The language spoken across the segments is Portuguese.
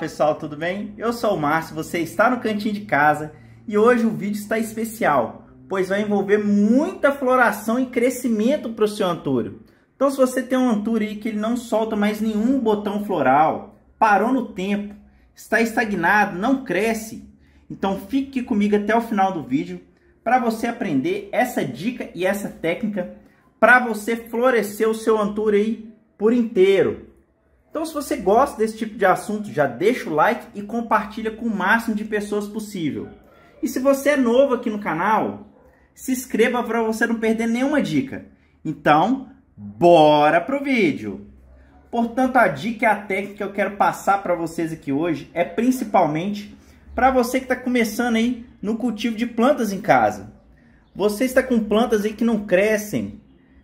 pessoal, tudo bem? Eu sou o Márcio, você está no Cantinho de Casa e hoje o vídeo está especial, pois vai envolver muita floração e crescimento para o seu antúrio. Então se você tem um antúrio aí que ele não solta mais nenhum botão floral, parou no tempo, está estagnado, não cresce, então fique comigo até o final do vídeo para você aprender essa dica e essa técnica para você florescer o seu antúrio aí por inteiro, então, se você gosta desse tipo de assunto, já deixa o like e compartilha com o máximo de pessoas possível. E se você é novo aqui no canal, se inscreva para você não perder nenhuma dica. Então, bora pro vídeo! Portanto, a dica e a técnica que eu quero passar para vocês aqui hoje é principalmente para você que está começando aí no cultivo de plantas em casa. Você está com plantas aí que não crescem,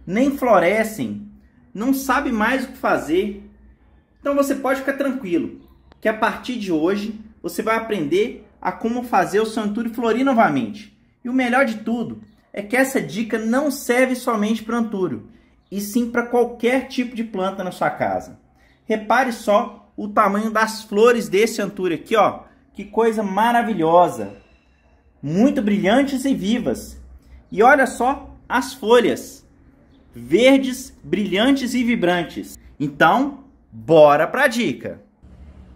nem florescem, não sabe mais o que fazer, então você pode ficar tranquilo, que a partir de hoje você vai aprender a como fazer o seu entulho florir novamente. E o melhor de tudo é que essa dica não serve somente para antúrio, e sim para qualquer tipo de planta na sua casa. Repare só o tamanho das flores desse antúrio aqui, ó. Que coisa maravilhosa! Muito brilhantes e vivas. E olha só as folhas, verdes, brilhantes e vibrantes. Então, Bora para a dica!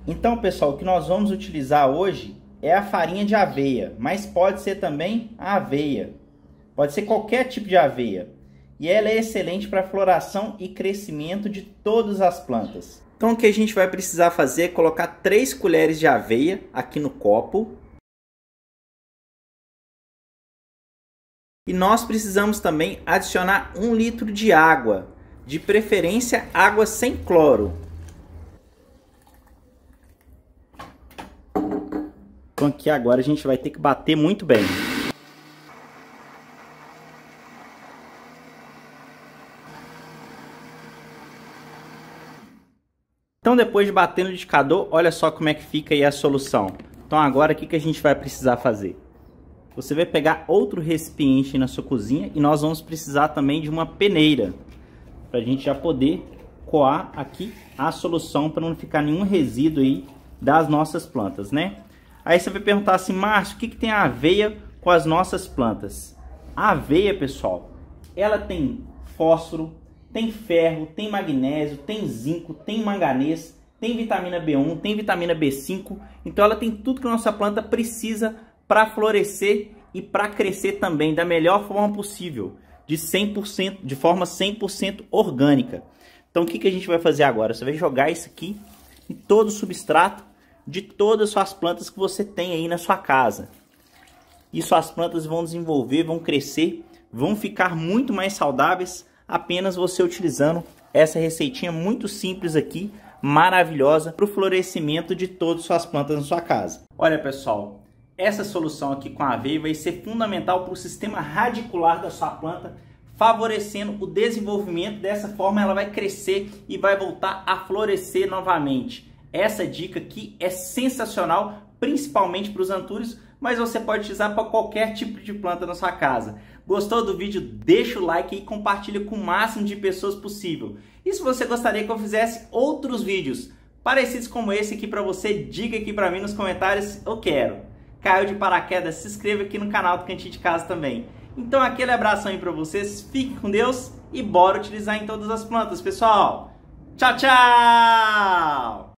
Então, pessoal, o que nós vamos utilizar hoje é a farinha de aveia, mas pode ser também a aveia. Pode ser qualquer tipo de aveia. E ela é excelente para floração e crescimento de todas as plantas. Então, o que a gente vai precisar fazer é colocar 3 colheres de aveia aqui no copo. E nós precisamos também adicionar 1 litro de água, de preferência água sem cloro. que agora a gente vai ter que bater muito bem. Então depois de bater no indicador, olha só como é que fica aí a solução. Então agora o que, que a gente vai precisar fazer? Você vai pegar outro recipiente na sua cozinha e nós vamos precisar também de uma peneira. Para a gente já poder coar aqui a solução para não ficar nenhum resíduo aí das nossas plantas, né? Aí você vai perguntar assim, Márcio, o que, que tem a aveia com as nossas plantas? A aveia, pessoal, ela tem fósforo, tem ferro, tem magnésio, tem zinco, tem manganês, tem vitamina B1, tem vitamina B5. Então ela tem tudo que a nossa planta precisa para florescer e para crescer também da melhor forma possível, de 100%, de forma 100% orgânica. Então o que, que a gente vai fazer agora? Você vai jogar isso aqui em todo o substrato de todas as suas plantas que você tem aí na sua casa. E suas plantas vão desenvolver, vão crescer, vão ficar muito mais saudáveis apenas você utilizando essa receitinha muito simples aqui, maravilhosa para o florescimento de todas as suas plantas na sua casa. Olha pessoal, essa solução aqui com a aveia vai ser fundamental para o sistema radicular da sua planta, favorecendo o desenvolvimento. Dessa forma, ela vai crescer e vai voltar a florescer novamente. Essa dica aqui é sensacional, principalmente para os antúrios, mas você pode utilizar para qualquer tipo de planta na sua casa. Gostou do vídeo? Deixa o like e compartilha com o máximo de pessoas possível. E se você gostaria que eu fizesse outros vídeos parecidos como esse aqui para você, diga aqui para mim nos comentários, eu quero. Caiu de paraquedas? Se inscreva aqui no canal do Cantinho de Casa também. Então aquele abraço aí para vocês, fique com Deus e bora utilizar em todas as plantas, pessoal. Tchau, tchau!